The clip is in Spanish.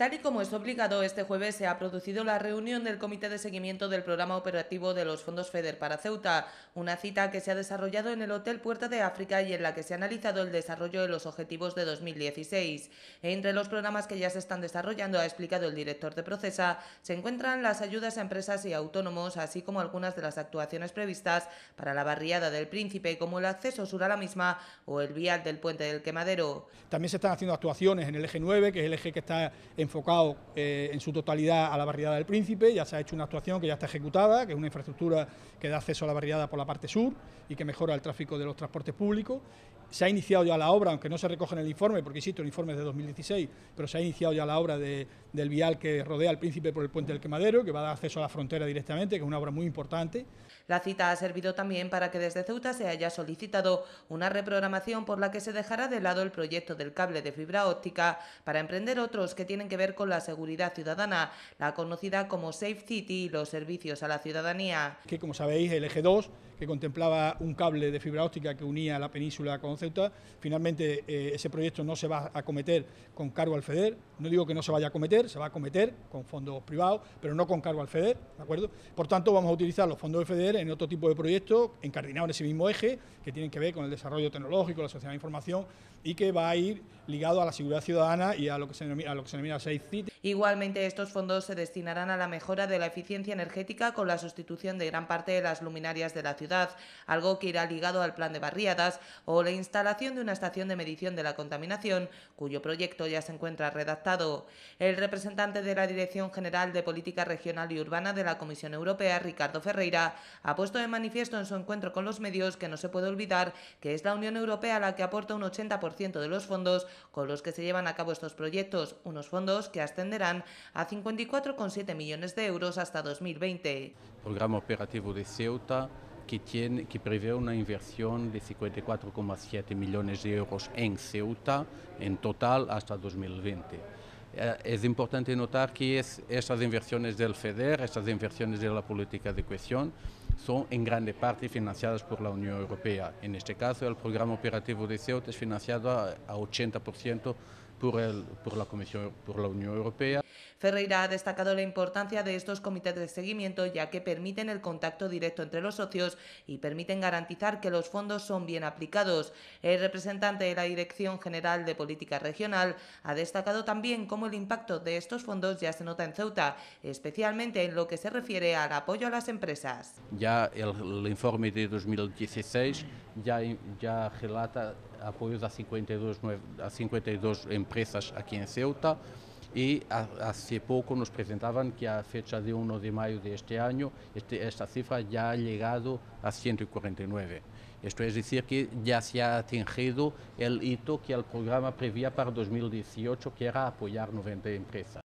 Tal y como es obligado, este jueves se ha producido la reunión del Comité de Seguimiento del Programa Operativo de los Fondos FEDER para Ceuta, una cita que se ha desarrollado en el Hotel Puerta de África y en la que se ha analizado el desarrollo de los objetivos de 2016. Entre los programas que ya se están desarrollando, ha explicado el director de Procesa, se encuentran las ayudas a empresas y autónomos, así como algunas de las actuaciones previstas para la barriada del Príncipe, como el acceso sur a la misma o el vial del puente del Quemadero. También se están haciendo actuaciones en el eje 9, que es el eje que está en enfocado eh, en su totalidad a la barriada del Príncipe, ya se ha hecho una actuación que ya está ejecutada, que es una infraestructura que da acceso a la barriada por la parte sur y que mejora el tráfico de los transportes públicos. Se ha iniciado ya la obra, aunque no se recoge en el informe, porque existe el informe de 2016, pero se ha iniciado ya la obra del vial que rodea al Príncipe por el puente del Quemadero, que va a dar acceso a la frontera directamente, que es una obra muy importante. La cita ha servido también para que desde Ceuta se haya solicitado una reprogramación por la que se dejará de lado el proyecto del cable de fibra óptica para emprender otros que tienen que ver con la seguridad ciudadana, la conocida como Safe City y los servicios a la ciudadanía. Que como sabéis, el eje 2, que contemplaba un cable de fibra óptica que unía la península con Ceuta, finalmente eh, ese proyecto no se va a acometer con cargo al FEDER, no digo que no se vaya a cometer, se va a cometer con fondos privados, pero no con cargo al FEDER, ¿de acuerdo? Por tanto, vamos a utilizar los fondos del FEDER en otro tipo de proyectos encardinados en ese mismo eje, que tienen que ver con el desarrollo tecnológico, la sociedad de información y que va a ir ligado a la seguridad ciudadana y a lo que se denomina, a lo que se denomina Igualmente, estos fondos se destinarán a la mejora de la eficiencia energética con la sustitución de gran parte de las luminarias de la ciudad, algo que irá ligado al plan de barriadas o la instalación de una estación de medición de la contaminación, cuyo proyecto ya se encuentra redactado. El representante de la Dirección General de Política Regional y Urbana de la Comisión Europea, Ricardo Ferreira, ha puesto de manifiesto en su encuentro con los medios que no se puede olvidar que es la Unión Europea la que aporta un 80% de los fondos con los que se llevan a cabo estos proyectos, unos fondos que ascenderán a 54,7 millones de euros hasta 2020. El programa operativo de Ceuta que, tiene, que, prevé una inversión de 54,7 millones de euros en Ceuta en total hasta 2020. Eh, es importante notar que es, estas inversiones del FEDER, estas inversiones de la política de cohesión, son en grande parte financiadas por la Unión Europea. En este caso, el programa operativo de Ceuta es financiado a, 80% por, el, por, la Comisión, por la Unión Europea. Ferreira ha destacado la importancia de estos comités de seguimiento, ya que permiten el contacto directo entre los socios y permiten garantizar que los fondos son bien aplicados. El representante de la Dirección General de Política Regional ha destacado también cómo el impacto de estos fondos ya se nota en Ceuta, especialmente en lo que se refiere al apoyo a las empresas el, informe de 2016 ya, relata apoyos a 52, 52 empresas aquí en Ceuta y hace poco nos presentaban que a fecha de 1 de mayo de este año este, esta cifra ya ha llegado a 149. Esto es decir que ya se ha atingido el hito que el programa prevía para 2018, que era apoyar 90 empresas.